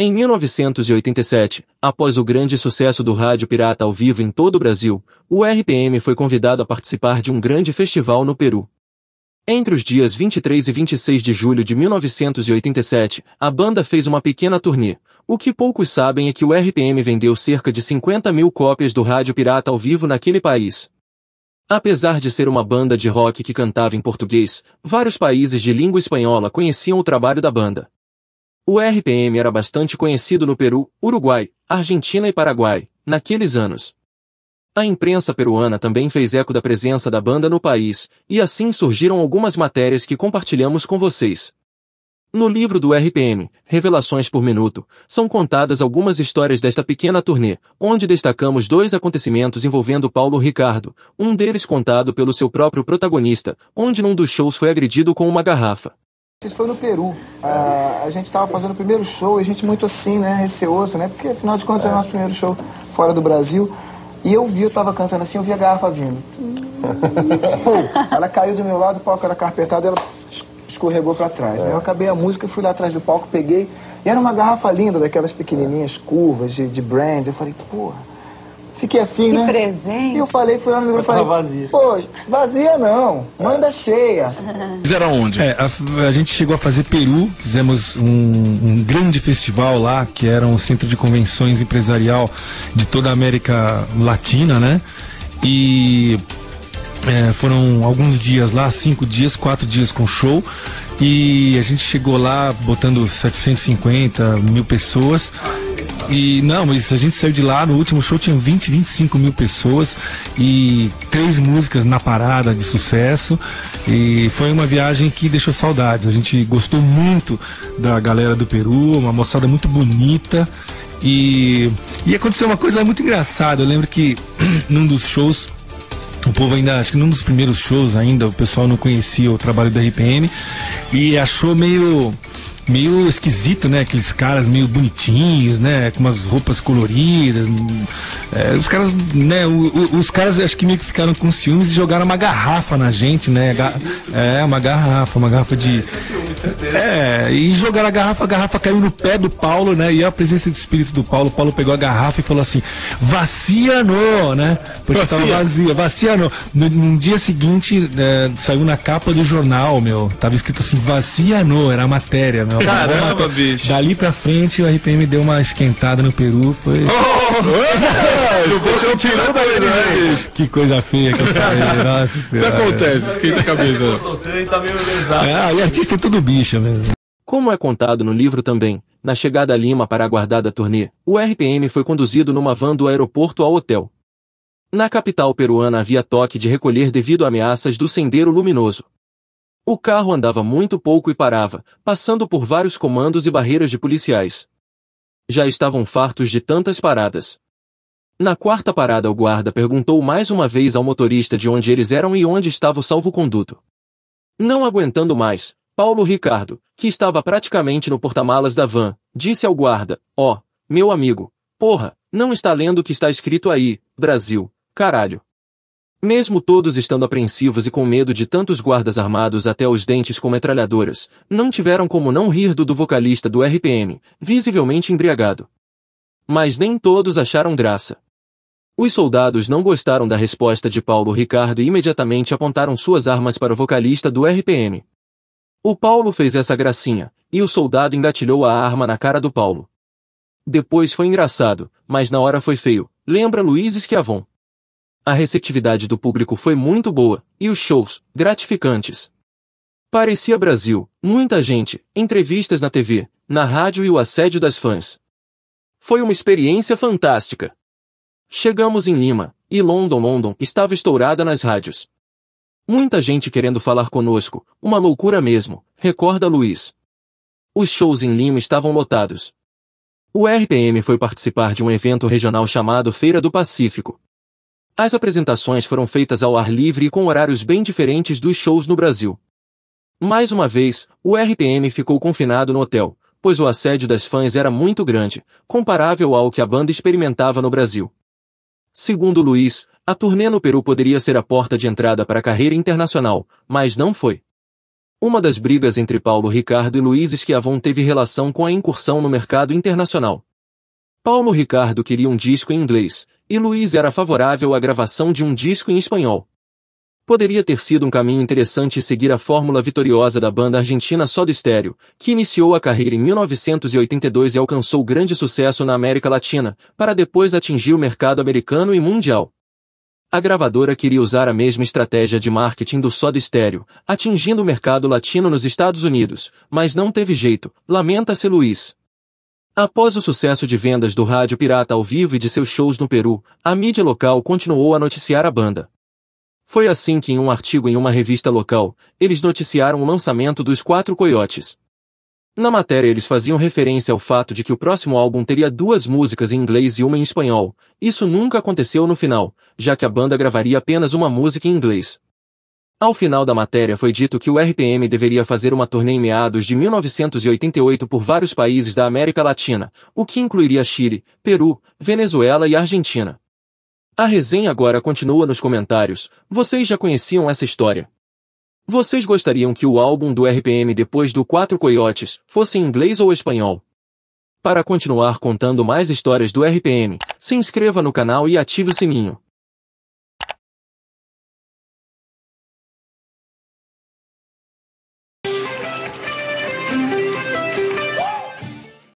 Em 1987, após o grande sucesso do rádio pirata ao vivo em todo o Brasil, o RPM foi convidado a participar de um grande festival no Peru. Entre os dias 23 e 26 de julho de 1987, a banda fez uma pequena turnê. O que poucos sabem é que o RPM vendeu cerca de 50 mil cópias do rádio pirata ao vivo naquele país. Apesar de ser uma banda de rock que cantava em português, vários países de língua espanhola conheciam o trabalho da banda. O RPM era bastante conhecido no Peru, Uruguai, Argentina e Paraguai, naqueles anos. A imprensa peruana também fez eco da presença da banda no país, e assim surgiram algumas matérias que compartilhamos com vocês. No livro do RPM, Revelações por Minuto, são contadas algumas histórias desta pequena turnê, onde destacamos dois acontecimentos envolvendo Paulo Ricardo, um deles contado pelo seu próprio protagonista, onde num dos shows foi agredido com uma garrafa. Isso foi no Peru. Ah, a gente estava fazendo o primeiro show e a gente muito assim, né, receoso, né? Porque afinal de contas é o nosso primeiro show fora do Brasil. E eu vi, eu estava cantando assim, eu vi a garrafa vindo. ela caiu do meu lado, o palco era carpetado, ela escorregou para trás. Né? Eu acabei a música, fui lá atrás do palco, peguei. E era uma garrafa linda, daquelas pequenininhas curvas de, de brand. Eu falei, porra. Fiquei assim, que né? presente. E eu falei, fui lá no microfone. Falei, vazia. Pô, vazia não. Manda cheia. Fizeram onde? É, a, a, gente chegou a fazer Peru, fizemos um, um, grande festival lá, que era um centro de convenções empresarial de toda a América Latina, né? E. É, foram alguns dias lá, cinco dias, quatro dias com show. E a gente chegou lá botando 750 mil pessoas. E não, mas a gente saiu de lá, no último show tinha 20, 25 mil pessoas e três músicas na parada de sucesso. E foi uma viagem que deixou saudades. A gente gostou muito da galera do Peru, uma moçada muito bonita. E, e aconteceu uma coisa muito engraçada. Eu lembro que num dos shows. O povo ainda, acho que num dos primeiros shows ainda, o pessoal não conhecia o trabalho da RPM e achou meio meio esquisito, né? Aqueles caras meio bonitinhos, né? Com umas roupas coloridas. Hum, é, os caras, né? O, o, os caras acho que meio que ficaram com ciúmes e jogaram uma garrafa na gente, né? é, uma garrafa, uma garrafa de. É, e jogaram a garrafa, a garrafa caiu no pé do Paulo, né? E a presença do espírito do Paulo, o Paulo pegou a garrafa e falou assim: vaciano, né? Porque tava vazia, vaciano. No, no dia seguinte, é, saiu na capa do jornal, meu. Tava escrito assim: vaciano, era a matéria, meu. Caramba, Caramba bicho. Dali pra frente, o RPM deu uma esquentada no Peru. Foi. Oh, né, né Que coisa feia que eu falei. Nossa Isso acontece, esquenta a cabeça. Você tá meio é, e artista é tudo bicha mesmo. Né? Como é contado no livro também, na chegada a Lima para a guardada turnê, o RPM foi conduzido numa van do aeroporto ao hotel. Na capital peruana havia toque de recolher devido a ameaças do Sendeiro Luminoso. O carro andava muito pouco e parava, passando por vários comandos e barreiras de policiais. Já estavam fartos de tantas paradas. Na quarta parada, o guarda perguntou mais uma vez ao motorista de onde eles eram e onde estava o salvo-conduto. Não aguentando mais, Paulo Ricardo, que estava praticamente no porta-malas da van, disse ao guarda, ó, oh, meu amigo, porra, não está lendo o que está escrito aí, Brasil, caralho. Mesmo todos estando apreensivos e com medo de tantos guardas armados até os dentes com metralhadoras, não tiveram como não rir do do vocalista do RPM, visivelmente embriagado. Mas nem todos acharam graça. Os soldados não gostaram da resposta de Paulo Ricardo e imediatamente apontaram suas armas para o vocalista do RPM. O Paulo fez essa gracinha, e o soldado engatilhou a arma na cara do Paulo. Depois foi engraçado, mas na hora foi feio, lembra Luiz Esquiavon a receptividade do público foi muito boa, e os shows, gratificantes. Parecia Brasil, muita gente, entrevistas na TV, na rádio e o assédio das fãs. Foi uma experiência fantástica. Chegamos em Lima, e London London estava estourada nas rádios. Muita gente querendo falar conosco, uma loucura mesmo, recorda Luiz. Os shows em Lima estavam lotados. O RPM foi participar de um evento regional chamado Feira do Pacífico, as apresentações foram feitas ao ar livre e com horários bem diferentes dos shows no Brasil. Mais uma vez, o RPM ficou confinado no hotel, pois o assédio das fãs era muito grande, comparável ao que a banda experimentava no Brasil. Segundo Luiz, a turnê no Peru poderia ser a porta de entrada para a carreira internacional, mas não foi. Uma das brigas entre Paulo Ricardo e Luiz Esquiavon teve relação com a incursão no mercado internacional. Paulo Ricardo queria um disco em inglês, e Luiz era favorável à gravação de um disco em espanhol. Poderia ter sido um caminho interessante seguir a fórmula vitoriosa da banda argentina Soda Stereo, que iniciou a carreira em 1982 e alcançou grande sucesso na América Latina, para depois atingir o mercado americano e mundial. A gravadora queria usar a mesma estratégia de marketing do Soda Stereo, atingindo o mercado latino nos Estados Unidos, mas não teve jeito, lamenta-se Luiz. Após o sucesso de vendas do rádio pirata ao vivo e de seus shows no Peru, a mídia local continuou a noticiar a banda. Foi assim que em um artigo em uma revista local, eles noticiaram o lançamento dos Quatro Coiotes. Na matéria eles faziam referência ao fato de que o próximo álbum teria duas músicas em inglês e uma em espanhol. Isso nunca aconteceu no final, já que a banda gravaria apenas uma música em inglês. Ao final da matéria foi dito que o RPM deveria fazer uma turnê em meados de 1988 por vários países da América Latina, o que incluiria Chile, Peru, Venezuela e Argentina. A resenha agora continua nos comentários, vocês já conheciam essa história. Vocês gostariam que o álbum do RPM depois do Quatro Coiotes fosse em inglês ou espanhol? Para continuar contando mais histórias do RPM, se inscreva no canal e ative o sininho.